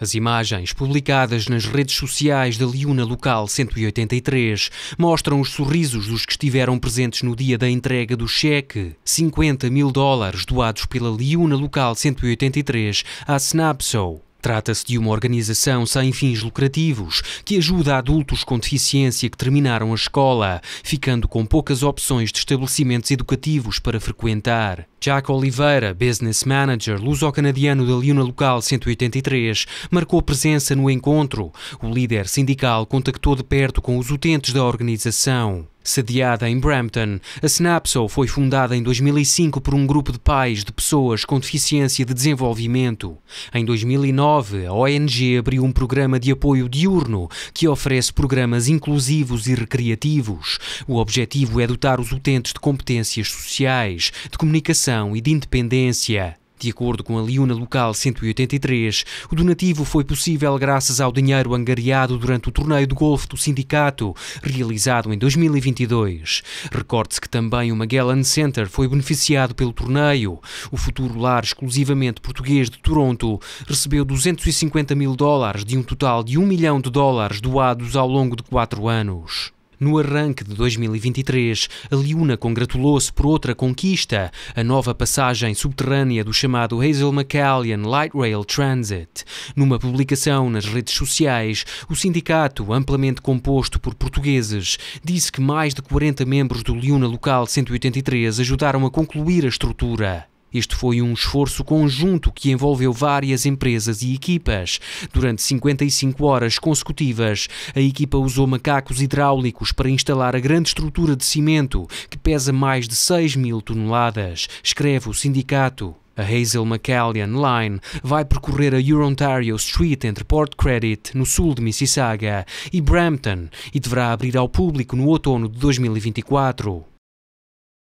As imagens publicadas nas redes sociais da Liuna Local 183 mostram os sorrisos dos que estiveram presentes no dia da entrega do cheque. 50 mil dólares doados pela Liuna Local 183 à SNAPSO, Trata-se de uma organização sem fins lucrativos que ajuda adultos com deficiência que terminaram a escola, ficando com poucas opções de estabelecimentos educativos para frequentar. Jack Oliveira, business manager luso-canadiano da Liuna Local 183, marcou presença no encontro. O líder sindical contactou de perto com os utentes da organização. Sediada em Brampton, a Snapso foi fundada em 2005 por um grupo de pais de pessoas com deficiência de desenvolvimento. Em 2009, a ONG abriu um programa de apoio diurno que oferece programas inclusivos e recreativos. O objetivo é dotar os utentes de competências sociais, de comunicação e de independência. De acordo com a Liuna Local 183, o donativo foi possível graças ao dinheiro angariado durante o torneio de golfe do sindicato, realizado em 2022. Recorde-se que também o Magellan Center foi beneficiado pelo torneio. O futuro lar exclusivamente português de Toronto recebeu 250 mil dólares de um total de 1 milhão de dólares doados ao longo de quatro anos. No arranque de 2023, a Liuna congratulou-se por outra conquista, a nova passagem subterrânea do chamado Hazel McCallion Light Rail Transit. Numa publicação nas redes sociais, o sindicato, amplamente composto por portugueses, disse que mais de 40 membros do Liuna Local 183 ajudaram a concluir a estrutura. Este foi um esforço conjunto que envolveu várias empresas e equipas. Durante 55 horas consecutivas, a equipa usou macacos hidráulicos para instalar a grande estrutura de cimento, que pesa mais de 6 mil toneladas, escreve o sindicato. A Hazel McCallion Line vai percorrer a Euro Ontario Street entre Port Credit, no sul de Mississauga, e Brampton e deverá abrir ao público no outono de 2024.